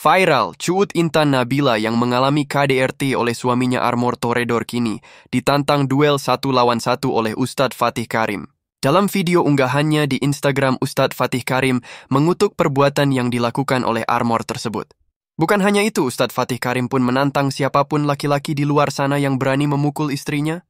Viral, Cuut Intan Nabila yang mengalami KDRT oleh suaminya Armor Toredor kini ditantang duel satu lawan satu oleh Ustadz Fatih Karim. Dalam video unggahannya di Instagram Ustadz Fatih Karim mengutuk perbuatan yang dilakukan oleh Armor tersebut. Bukan hanya itu, Ustadz Fatih Karim pun menantang siapapun laki-laki di luar sana yang berani memukul istrinya.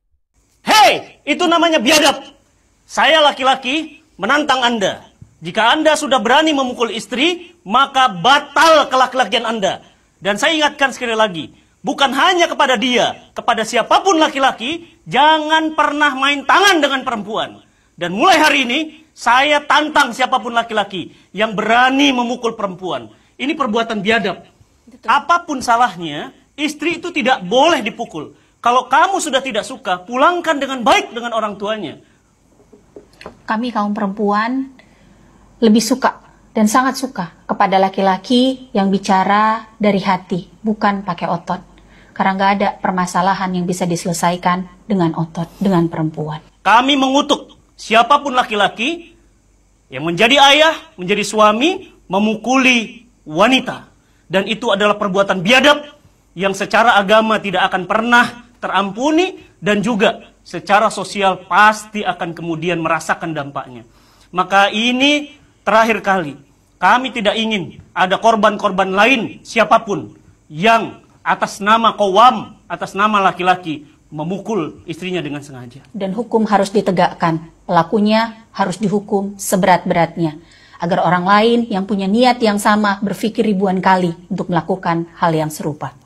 Hei, itu namanya biadab. Saya laki-laki menantang Anda. Jika Anda sudah berani memukul istri, maka batal kelak-kelakian Anda. Dan saya ingatkan sekali lagi, bukan hanya kepada dia, kepada siapapun laki-laki, jangan pernah main tangan dengan perempuan. Dan mulai hari ini, saya tantang siapapun laki-laki yang berani memukul perempuan. Ini perbuatan biadab. Betul. Apapun salahnya, istri itu tidak boleh dipukul. Kalau kamu sudah tidak suka, pulangkan dengan baik dengan orang tuanya. Kami kaum perempuan lebih suka dan sangat suka kepada laki-laki yang bicara dari hati, bukan pakai otot. Karena nggak ada permasalahan yang bisa diselesaikan dengan otot, dengan perempuan. Kami mengutuk siapapun laki-laki yang menjadi ayah, menjadi suami, memukuli wanita. Dan itu adalah perbuatan biadab yang secara agama tidak akan pernah terampuni dan juga secara sosial pasti akan kemudian merasakan dampaknya. Maka ini Terakhir kali, kami tidak ingin ada korban-korban lain siapapun yang atas nama kowam, atas nama laki-laki memukul istrinya dengan sengaja. Dan hukum harus ditegakkan, pelakunya harus dihukum seberat-beratnya. Agar orang lain yang punya niat yang sama berpikir ribuan kali untuk melakukan hal yang serupa.